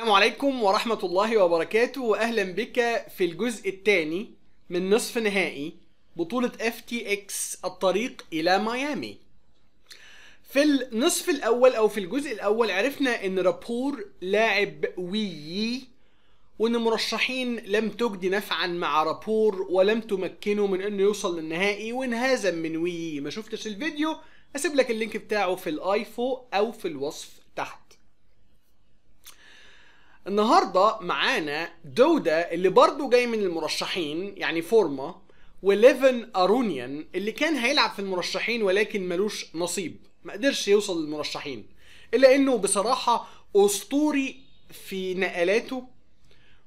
السلام عليكم ورحمة الله وبركاته وأهلا بك في الجزء الثاني من نصف نهائي بطولة FTX الطريق إلى ميامي في النصف الأول أو في الجزء الأول عرفنا إن رابور لاعب ويي وإن المرشحين لم تجد نفعا مع رابور ولم تمكنه من إنه يوصل للنهائي وانهزم من ويي ما شفتش الفيديو أسيب لك اللينك بتاعه في الآيفو أو في الوصف النهارده معانا دودا اللي برضه جاي من المرشحين يعني فورما وليفن ارونيان اللي كان هيلعب في المرشحين ولكن ملوش نصيب ما قدرش يوصل للمرشحين الا انه بصراحه اسطوري في نقلاته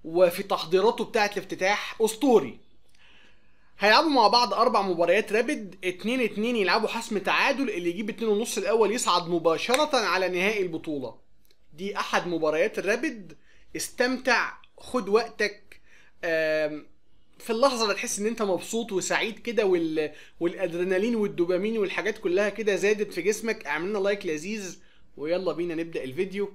وفي تحضيراته بتاعه الافتتاح اسطوري هيلعبوا مع بعض اربع مباريات رابد 2 2 يلعبوا حسم تعادل اللي يجيب 2 ونص الاول يصعد مباشره على نهائي البطوله دي احد مباريات الرابد استمتع خد وقتك في اللحظه اللي تحس ان انت مبسوط وسعيد كده وال... والادرينالين والدوبامين والحاجات كلها كده زادت في جسمك اعملنا لايك لذيذ ويلا بينا نبدا الفيديو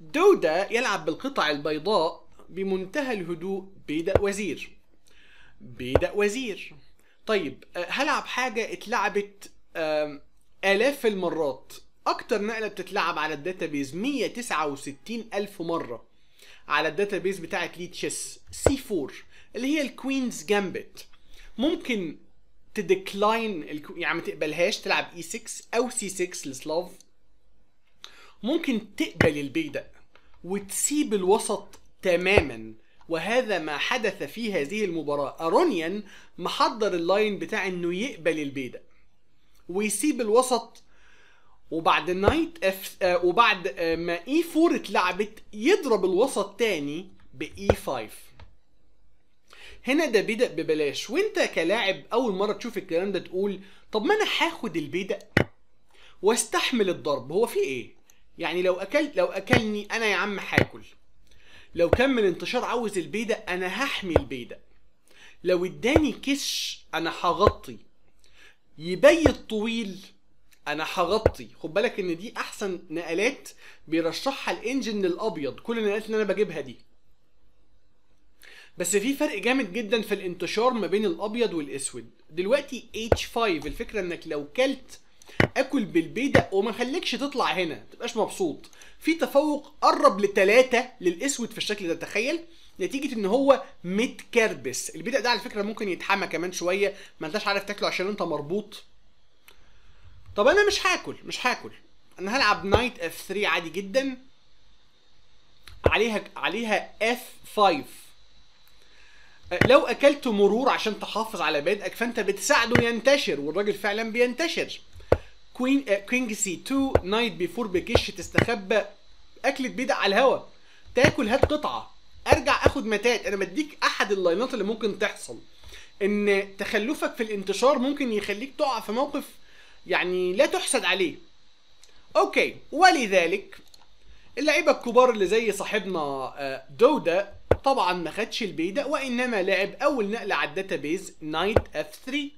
دوده يلعب بالقطع البيضاء بمنتهى الهدوء بيدأ وزير بيدأ وزير طيب آه، هلعب حاجة اتلعبت آلاف المرات اكتر نقله بتتلعب على الداتابيز 169 الف مره على الداتابيز بتاعه لي تشيس سي 4 اللي هي الكوينز جامبت ممكن تديكلاين يعني ما تقبلهاش تلعب اي e 6 او سي 6 لسلاف ممكن تقبل البيج ده وتسيب الوسط تماما وهذا ما حدث في هذه المباراة أرونيان محضر اللاين بتاع انه يقبل البيدق ويسيب الوسط وبعد نايت اف آه وبعد آه ما اي e 4 اتلعبت يضرب الوسط تاني باي 5 e هنا ده بيدق ببلاش وانت كلاعب اول مره تشوف الكلام ده تقول طب ما انا هاخد البيدق واستحمل الضرب هو في ايه يعني لو اكل لو اكلني انا يا عم هاكل لو كمل انتشار عاوز البيدق انا هحمي البيدق لو اداني كش انا هغطي يبيت طويل انا هغطي خد بالك ان دي احسن نقلات بيرشحها الانجن الابيض كل النقلات اللي انا بجيبها دي بس في فرق جامد جدا في الانتشار ما بين الابيض والاسود دلوقتي H5 الفكره انك لو كلت اكل بالبيدق وما خليكش تطلع هنا ما تبقاش مبسوط في تفوق قرب لتلاتة للاسود في الشكل ده تخيل نتيجه ان هو متكربس البيدق ده على فكره ممكن يتحمى كمان شويه ما انتش عارف تاكله عشان انت مربوط طب انا مش هاكل مش هاكل انا هلعب نايت اف 3 عادي جدا عليها عليها اف أه، 5 لو اكلت مرور عشان تحافظ على بادئك فانت بتساعده ينتشر والراجل فعلا بينتشر كوين كينج سي 2 نايت بيفور بكش تستخبى اكلت بيدق على الهوا تاكل هات قطعه ارجع اخد متات انا بديك احد اللاينات اللي ممكن تحصل ان تخلفك في الانتشار ممكن يخليك تقع في موقف يعني لا تحسد عليه اوكي ولذلك اللعيبه الكبار اللي زي صاحبنا آه، دودا طبعا ما خدش البيدا وانما لعب اول نقله على الداتابيز نايت اف 3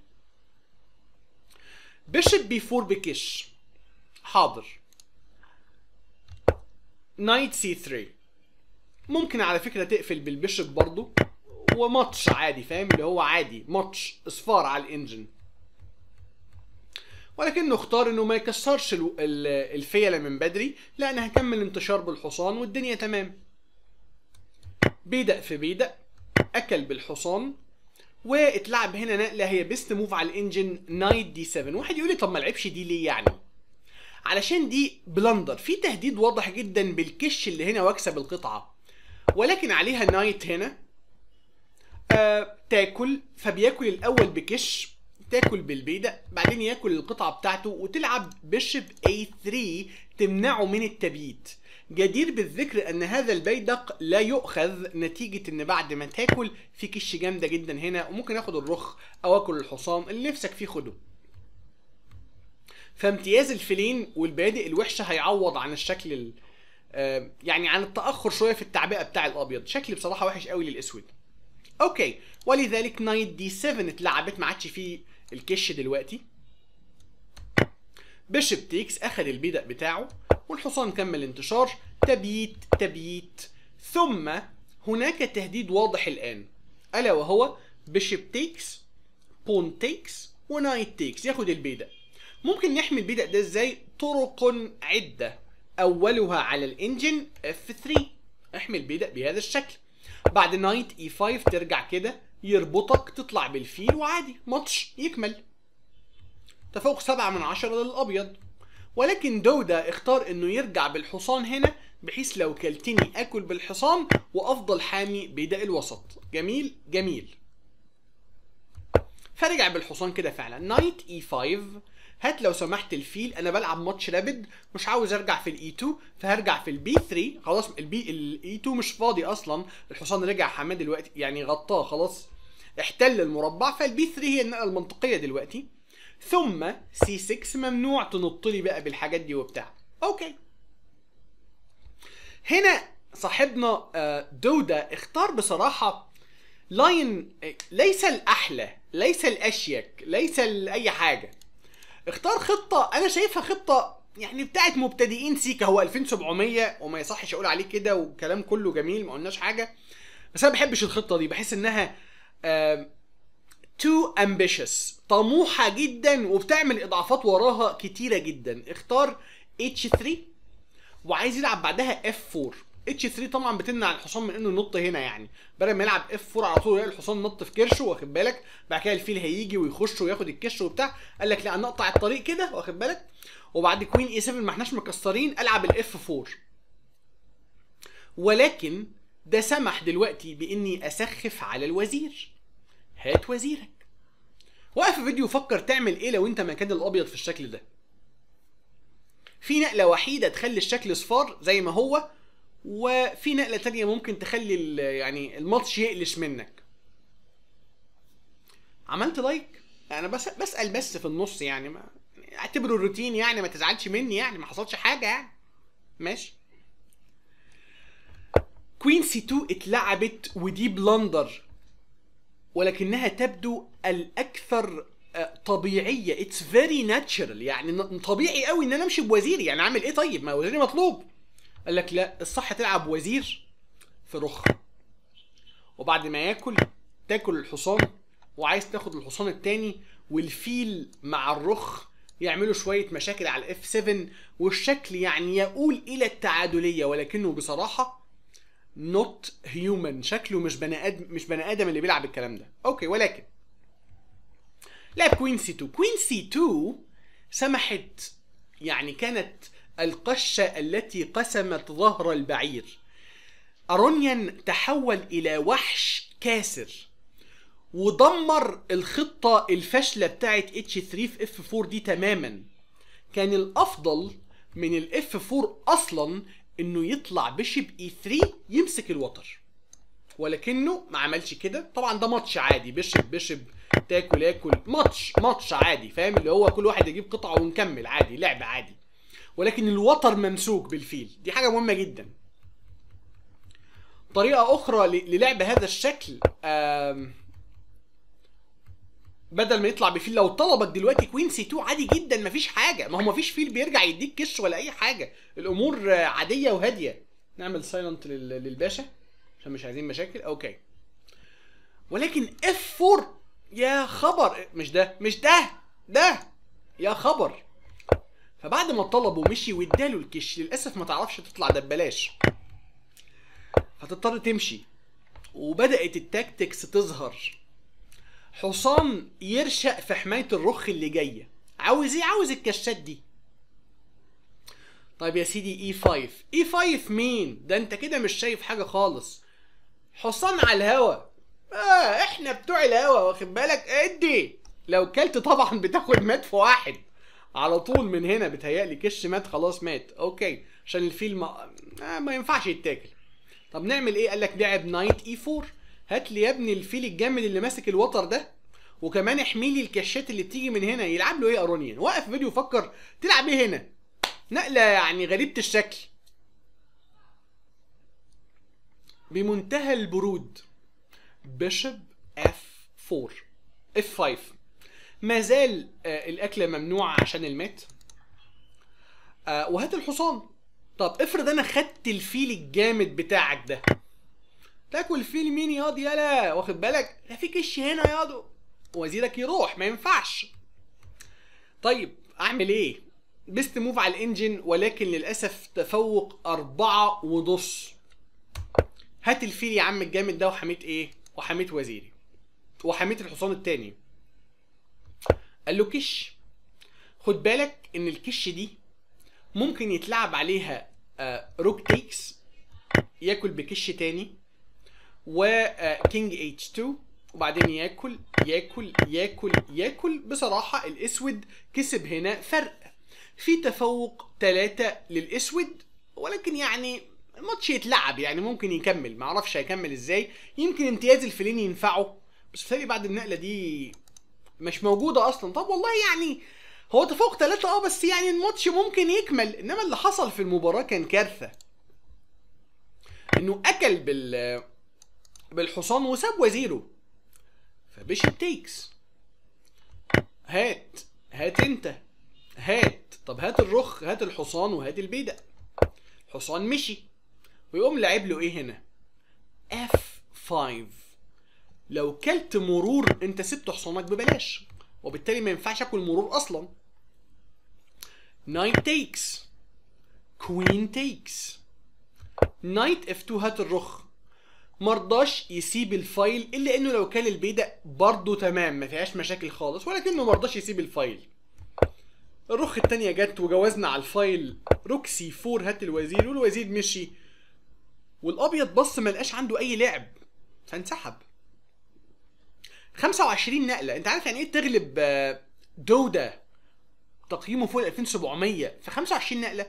بيشب بي 4 بكش حاضر نايت سي 3 ممكن على فكره تقفل بالبيشب برضه وماتش عادي فاهم اللي هو عادي ماتش اصفار على الانجن ولكنه اختار انه ما يكسرش الفيله من بدري لا انا هكمل انتشار بالحصان والدنيا تمام بيدق في بيدق اكل بالحصان واتلعب هنا نقله هي بيست موف على الانجن نايت دي 7 واحد يقول لي طب ما لعبش دي ليه يعني علشان دي بلندر في تهديد واضح جدا بالكش اللي هنا واكسب القطعه ولكن عليها نايت هنا آه تاكل فبياكل الاول بكش تاكل بالبيدق بعدين ياكل القطعه بتاعته وتلعب بشب A3 تمنعه من التبييت جدير بالذكر ان هذا البيدق لا يؤخذ نتيجة ان بعد ما تاكل في كش جامدة جدا هنا وممكن اخد الرخ او اكل الحصان اللي نفسك فيه خده فامتياز الفلين والبادئ الوحشة هيعوض عن الشكل ال... آه، يعني عن التأخر شوية في التعبئة بتاع الابيض شكل بصراحة وحش قوي للاسود اوكي ولذلك نايت دي 7 اتلعبت ما عادش فيه الكش دلوقتي بيشب تيكس اخذ البيدق بتاعه والحصان كمل انتشار تبييت تبييت ثم هناك تهديد واضح الآن ألا وهو بيشب تيكس بون تيكس ونايت تيكس ياخد البيدق ممكن نحمي البيدق ده ازاي طرق عدة أولها على اف F3 احمي البيدق بهذا الشكل بعد نايت اي e 5 ترجع كده يربطك تطلع بالفيل وعادي ماتش يكمل تفوق سبعة من عشرة للأبيض ولكن دودة اختار انه يرجع بالحصان هنا بحيث لو كلتني اكل بالحصان وافضل حامي بداء الوسط جميل جميل فرجع بالحصان كده فعلا نايت اي 5 هات لو سمحت الفيل انا بلعب ماتش رابد مش عاوز ارجع في الاي 2 e فهرجع في البي 3 خلاص البي الاي 2 e مش فاضي اصلا الحصان رجع حماه دلوقتي يعني غطاه خلاص احتل المربع فالبي 3 هي النقله المنطقيه دلوقتي ثم سي 6 ممنوع تنط لي بقى بالحاجات دي وبتاع اوكي هنا صاحبنا آه، دودا اختار بصراحه لاين ليس الاحلى ليس الاشيك ليس اي حاجه اختار خطه انا شايفها خطه يعني بتاعت مبتدئين سيكا هو 2700 وما يصحش اقول عليه كده والكلام كله جميل ما قلناش حاجه بس انا ما بحبش الخطه دي بحس انها تو امبيشس طموحه جدا وبتعمل اضعافات وراها كتيره جدا اختار اتش 3 وعايز يلعب بعدها اف 4 اتش 3 طبعا بتمنع الحصان من انه ينط هنا يعني بدل ما يلعب اف 4 على طول يلاقي الحصان نط في كرشه واخد بالك بعد كده الفيل هيجي ويخش وياخد الكرش وبتاع قال لك لا نقطع الطريق كده واخد بالك وبعد كوين اي 7 ما احناش مكسرين العب الاف 4 ولكن ده سمح دلوقتي باني اسخف على الوزير هات وزيرك وقف فيديو فكر تعمل ايه لو انت مكان الابيض في الشكل ده في نقلة وحيدة تخلي الشكل صفار زي ما هو وفي نقلة تانية ممكن تخلي يعني الماتش يقلش منك عملت لايك انا بس بسأل بس في النص يعني ما اعتبره روتين يعني ما تزعلش مني يعني ما حصلش حاجة يعني ماشي كوين سي 2 اتلعبت ودي بلندر ولكنها تبدو الأكثر آه، طبيعية اتس فيري ناتشرال يعني طبيعي قوي إن أنا أمشي بوزير يعني أعمل إيه طيب ما وزيري مطلوب قال لك لا الصح تلعب وزير في رخ وبعد ما ياكل تاكل الحصان وعايز تاخد الحصان الثاني والفيل مع الرخ يعملوا شوية مشاكل على الاف 7 والشكل يعني يقول إلى التعادلية ولكنه بصراحة نوت هيومن شكله مش بني ادم مش بني ادم اللي بيلعب الكلام ده اوكي ولكن لعب سي 2 كوين سي 2 سمحت يعني كانت القشة التي قسمت ظهر البعير أرونيان تحول إلى وحش كاسر ودمر الخطة الفاشلة بتاعت H3 في F4 دي تماما كان الأفضل من الاف 4 أصلا انه يطلع بشيب اي e 3 يمسك الوتر ولكنه ما عملش كده طبعا ده ماتش عادي بشب بشب تاكل ياكل ماتش ماتش عادي فاهم اللي هو كل واحد يجيب قطعه ونكمل عادي لعب عادي ولكن الوتر ممسوك بالفيل دي حاجه مهمه جدا طريقه اخرى للعب هذا الشكل آه بدل ما يطلع بفيل لو طلبك دلوقتي كوين سي 2 عادي جدا مفيش حاجه ما هو مفيش فيل بيرجع يديك كش ولا اي حاجه الامور عاديه وهاديه نعمل سايلنت للباشا عشان مش عايزين مشاكل اوكي ولكن اف 4 يا خبر مش ده مش ده ده يا خبر فبعد ما طلبه مشي واداله الكش للاسف ما تعرفش تطلع ده ببلاش هتضطر تمشي وبدات التاكتكس تظهر حصان يرشق في حمايه الرخ اللي جايه عاوز ايه عاوز الكشات دي طيب يا سيدي اي 5 اي 5 مين ده انت كده مش شايف حاجه خالص حصان على الهوا اه احنا بتوع الهوا واخد بالك ادي لو كلت طبعا بتاخد مات في واحد على طول من هنا بتهيألي كش مات خلاص مات اوكي عشان الفيل ما, آه ما ينفعش يتاكل طب نعمل ايه قال لك لعب نايت اي e 4 هات لي يا ابني الفيل الجامد اللي ماسك الوتر ده وكمان احمي لي الكشات اللي بتيجي من هنا يلعب له ايه ارونيان وقف فيديو فكر تلعب ايه هنا نقله يعني غريبه الشكل بمنتهى البرود بشب اف 4 اف 5 ما زال آه، الاكله ممنوعه عشان المات آه، وهات الحصان طب افرض انا خدت الفيل الجامد بتاعك ده تاكل فيل مين ياض يالا واخد بالك لا في كش هنا ياض وزيرك يروح ما ينفعش طيب اعمل ايه بيست موف على الانجن ولكن للاسف تفوق أربعة ونص هات الفيل يا عم الجامد ده وحميت ايه وحميت وزيري وحميت الحصان التاني قال له كش خد بالك ان الكش دي ممكن يتلعب عليها روك آه، تيكس ياكل بكش تاني وكينج اتش 2 وبعدين ياكل ياكل ياكل ياكل بصراحة الاسود كسب هنا فرق في تفوق ثلاثة للاسود ولكن يعني الماتش يتلعب يعني ممكن يكمل معرفش هيكمل ازاي يمكن امتياز الفلين ينفعه بس بتهيألي بعد النقلة دي مش موجودة أصلا طب والله يعني هو تفوق ثلاثة اه بس يعني الماتش ممكن يكمل انما اللي حصل في المباراة كان كارثة انه اكل بال بالحصان وساب وزيره فبيشب تيكس هات هات انت هات طب هات الرخ هات الحصان وهات البيدق الحصان مشي ويقوم لعب له ايه هنا اف 5 لو كلت مرور انت سبت حصانك ببلاش وبالتالي ما ينفعش اكل مرور اصلا نايت تيكس كوين تيكس نايت اف 2 هات الرخ مرضاش يسيب الفايل الا انه لو كان البيدا برضه تمام ما فيهاش مشاكل خالص ولكنه مرضاش يسيب الفايل الرخ التانية جت وجوزنا على الفايل روكسي فور هات الوزير والوزير مشي والابيض بص ما لقاش عنده اي لعب فانسحب 25 نقله انت عارف يعني ايه تغلب دوده آه، تقييمه فوق 2700 في 25 نقله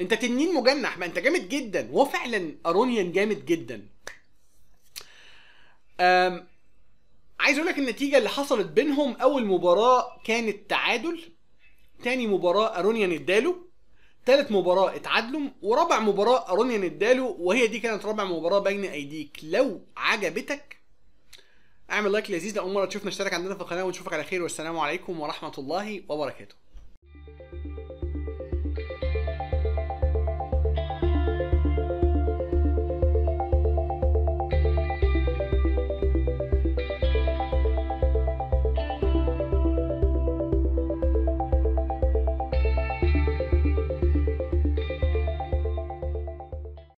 انت تنين مجنح ما انت جامد جدا وفعلا ارونيان جامد جدا عايز اقول لك النتيجه اللي حصلت بينهم اول مباراه كانت تعادل تاني مباراه ارونيان اداله تالت مباراة اتعادلوا ورابع مباراة ارونيان اداله وهي دي كانت رابع مباراة بين ايديك لو عجبتك اعمل لايك لذيذ لأول مرة تشوفنا اشترك عندنا في القناة ونشوفك على خير والسلام عليكم ورحمة الله وبركاته